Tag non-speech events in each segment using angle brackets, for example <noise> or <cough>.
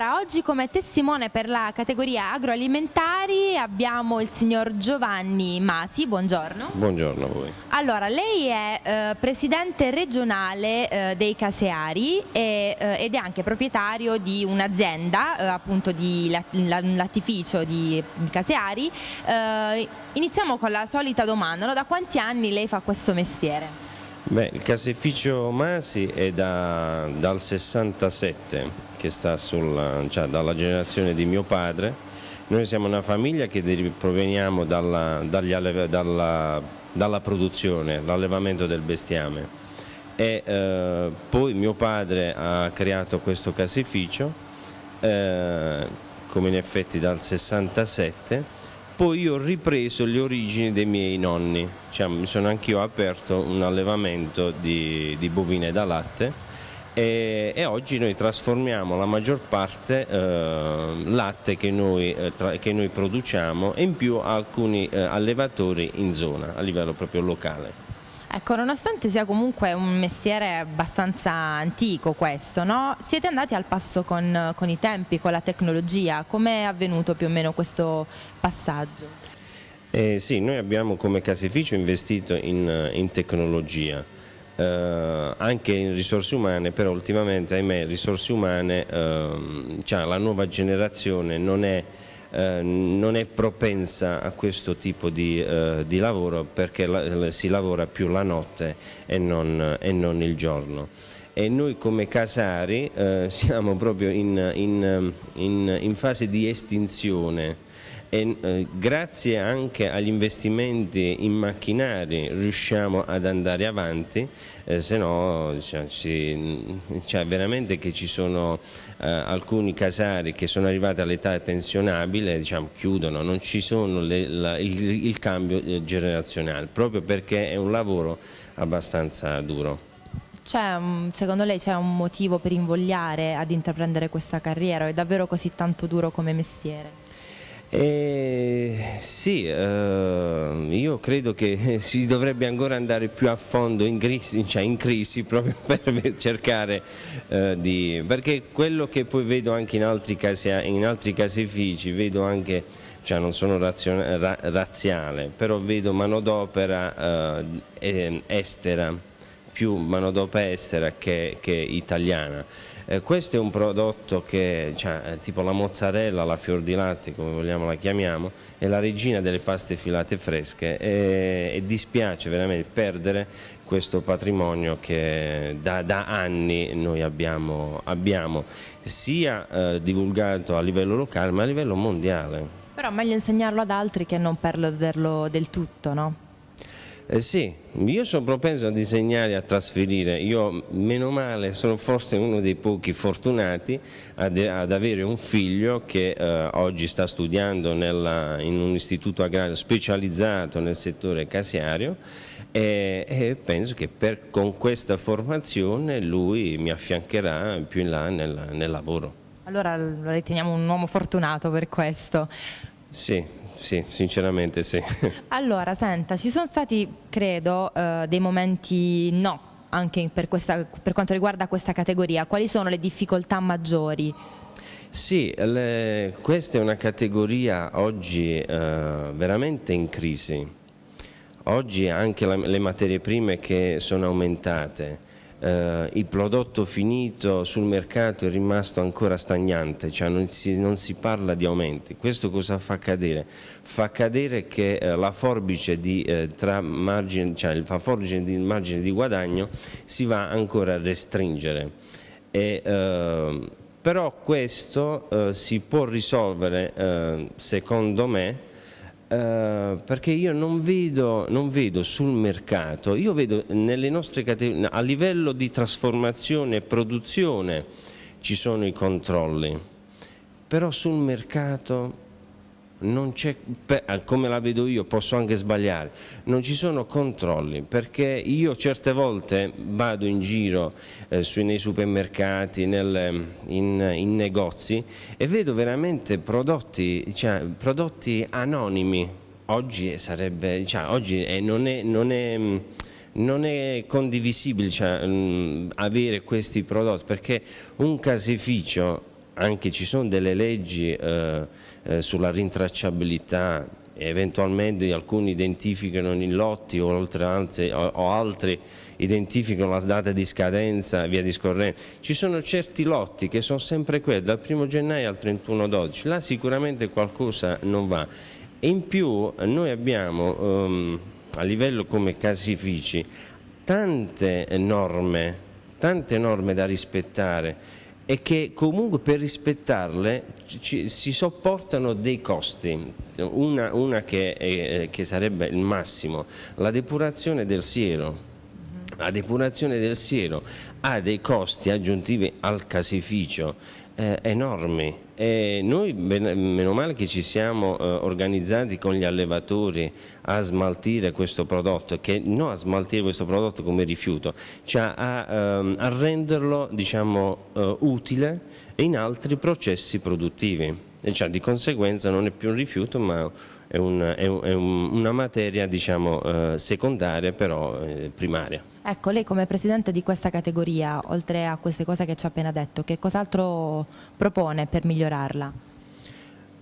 Allora, oggi come testimone per la categoria agroalimentari abbiamo il signor Giovanni Masi, buongiorno. Buongiorno a voi. Allora, lei è eh, presidente regionale eh, dei Caseari e, eh, ed è anche proprietario di un'azienda, eh, appunto di lat la latificio di Caseari. Eh, iniziamo con la solita domanda, no? da quanti anni lei fa questo mestiere? Beh, il caseificio Masi è da, dal 67 che sta sulla, cioè, dalla generazione di mio padre. Noi siamo una famiglia che proveniamo dalla, dagli, dalla, dalla produzione, l'allevamento del bestiame e eh, poi mio padre ha creato questo casificio eh, come in effetti dal 67 poi io ho ripreso le origini dei miei nonni cioè, mi sono anch'io aperto un allevamento di, di bovine da latte e, e oggi noi trasformiamo la maggior parte eh, latte che noi, eh, tra, che noi, produciamo e in più alcuni eh, allevatori in zona a livello proprio locale. Ecco, nonostante sia comunque un mestiere abbastanza antico questo, no? siete andati al passo con, con i tempi, con la tecnologia, come è avvenuto più o meno questo passaggio? Eh sì, noi abbiamo come caseificio investito in, in tecnologia, eh, anche in risorse umane, però ultimamente ahimè risorse umane, eh, cioè, la nuova generazione non è, eh, non è, propensa a questo tipo di, eh, di lavoro perché la, si lavora più la notte e non, e non il giorno e noi come Casari eh, <laughs> siamo proprio in, in, in, in fase di estinzione e eh, grazie anche agli investimenti in macchinari riusciamo ad andare avanti, eh, se no cioè, ci, cioè, veramente che ci sono eh, alcuni casari che sono arrivati all'età pensionabile, diciamo, chiudono, non ci sono le, la, il, il cambio eh, generazionale, proprio perché è un lavoro abbastanza duro. Un, secondo lei c'è un motivo per invogliare ad intraprendere questa carriera? È davvero così tanto duro come mestiere? Eh, sì, eh, io credo che <laughs> si dovrebbe ancora andare più a fondo in crisi, cioè in crisi proprio <laughs> per cercare eh, di... perché quello che poi vedo anche in altri, case, in altri caseifici, vedo anche, cioè non sono razio, ra, razziale, però vedo manodopera eh, ehm, estera più manodopera estera che, che italiana. Eh, questo è un prodotto che, cioè, eh, tipo la mozzarella, la fior di latte, come vogliamo la chiamiamo, è la regina delle paste filate fresche e, e dispiace veramente perdere questo patrimonio che da, da anni noi abbiamo, abbiamo sia eh, divulgato a livello locale ma a livello mondiale. Però meglio insegnarlo ad altri che non perderlo del tutto, no? Eh sì, io sono propenso a disegnare e a trasferire, io meno male sono forse uno dei pochi fortunati ad, ad avere un figlio che eh, oggi sta studiando nella, in un istituto agrario specializzato nel settore caseario e, e penso che per, con questa formazione lui mi affiancherà più in là nel, nel lavoro. Allora lo riteniamo un uomo fortunato per questo. Sì, sì, sinceramente sì. <laughs> Allora, senta, ci sono stati, credo, eh, dei momenti no, anche per, questa, per quanto riguarda questa categoria. Quali sono le difficoltà maggiori? Sì, le, questa è una categoria oggi eh, veramente in crisi. Oggi anche la, le materie prime che sono aumentate, eh, il prodotto finito sul mercato è rimasto ancora stagnante, cioè non si, non si parla di aumenti. Questo cosa fa cadere? Fa cadere che eh, la, forbice di, eh, margine, cioè, la forbice di margine di guadagno si va ancora a restringere. E, ehm, però questo eh, si può risolvere, ehm, secondo me, eh, perché io non vedo, non vedo, sul mercato, io vedo nelle nostre categorie, a livello di trasformazione e produzione ci sono i controlli, però sul mercato non c'è, eh, come la vedo io, posso anche sbagliare, non ci sono controlli perché io certe volte vado in giro eh, nei supermercati, nel, in, in, negozi e vedo veramente prodotti, cioè, prodotti anonimi. Oggi, sarebbe, cioè, oggi è, non è, non è non è condivisibile cioè, mm, avere questi prodotti perché un caseificio anche ci sono delle leggi eh, eh, sulla rintracciabilità, eventualmente alcuni identificano i lotti o, altre, o, o altri identificano la data di scadenza e via discorrendo. Ci sono certi lotti che sono sempre quelli, dal 1 gennaio al 31-12, là sicuramente qualcosa non va. in più noi abbiamo ehm, a livello come casifici tante norme, tante norme da rispettare e che comunque per rispettarle ci, si sopportano dei costi, una, una che, eh, che sarebbe il massimo, la depurazione del siero. La depurazione del siero ha dei costi aggiuntivi al casificio eh, enormi, e noi meno male che ci siamo eh, organizzati con gli allevatori a smaltire questo prodotto, che non a smaltire questo prodotto come rifiuto, cioè a, ehm, a renderlo diciamo, eh, utile in altri processi produttivi. Cioè, di conseguenza non è più un rifiuto ma è, un, è, un, è un, una materia diciamo, eh, secondaria però eh, primaria. Ecco, lei come presidente di questa categoria, oltre a queste cose che ci ha appena detto, che cos'altro propone per migliorarla?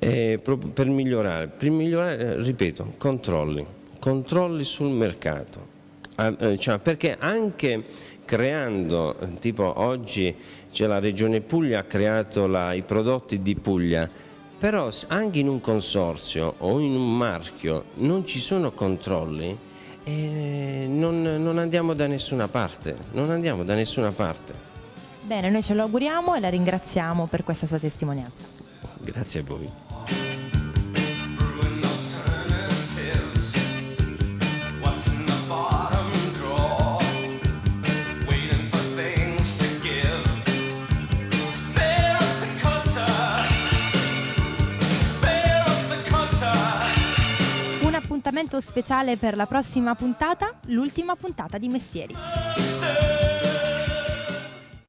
Eh, per, migliorare, per migliorare, eh, ripeto, controlli, controlli sul mercato, ah, eh, cioè, perché anche creando, eh, tipo oggi cioè la Regione Puglia ha creato la, i prodotti di Puglia, però anche in un consorzio o in un marchio non ci sono controlli, e non, non andiamo da nessuna parte, non andiamo da nessuna parte. Bene, noi ce lo auguriamo e la ringraziamo per questa sua testimonianza. Grazie a voi. appuntamento speciale per la prossima puntata, l'ultima puntata di Mestieri.